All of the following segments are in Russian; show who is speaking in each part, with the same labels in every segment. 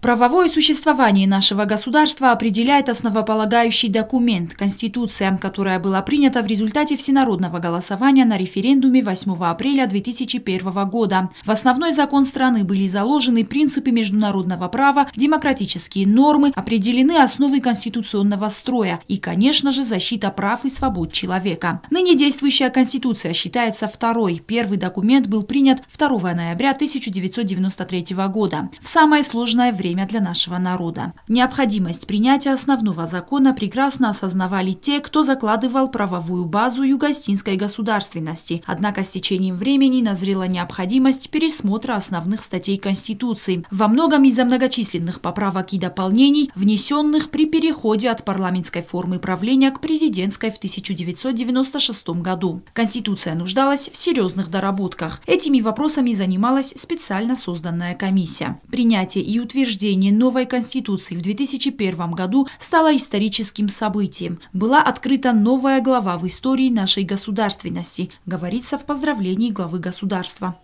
Speaker 1: Правовое существование нашего государства определяет основополагающий документ – Конституция, которая была принята в результате всенародного голосования на референдуме 8 апреля 2001 года. В основной закон страны были заложены принципы международного права, демократические нормы, определены основы конституционного строя и, конечно же, защита прав и свобод человека. Ныне действующая Конституция считается второй. Первый документ был принят 2 ноября 1993 года, в самое сложное время время для нашего народа. Необходимость принятия основного закона прекрасно осознавали те, кто закладывал правовую базу югостинской государственности. Однако с течением времени назрела необходимость пересмотра основных статей Конституции, во многом из-за многочисленных поправок и дополнений, внесенных при переходе от парламентской формы правления к президентской в 1996 году. Конституция нуждалась в серьезных доработках. Этими вопросами занималась специально созданная комиссия. Принятие и утверждение утверждение новой Конституции в 2001 году стало историческим событием. Была открыта новая глава в истории нашей государственности, говорится в поздравлении главы государства.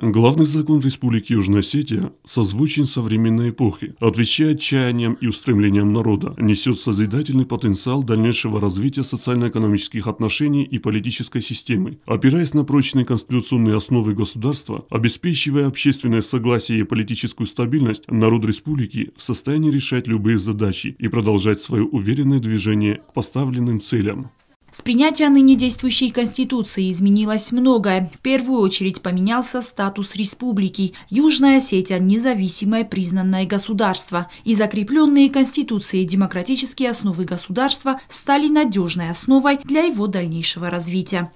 Speaker 2: Главный закон Республики Южная Осетия созвучен современной эпохе, отвечает чаяниям и устремлениям народа, несет созидательный потенциал дальнейшего развития социально-экономических отношений и политической системы, опираясь на прочные конституционные основы государства, обеспечивая общественное согласие и политическую стабильность, народ республики в состоянии решать любые задачи и продолжать свое уверенное движение к поставленным целям.
Speaker 1: С принятия ныне действующей Конституции изменилось многое. В первую очередь поменялся статус республики. Южная Осетия а – независимое признанное государство. И закрепленные Конституцией демократические основы государства стали надежной основой для его дальнейшего развития.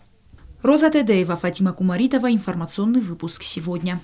Speaker 1: Роза Тедеева, Фатима Кумаритова. Информационный выпуск сегодня.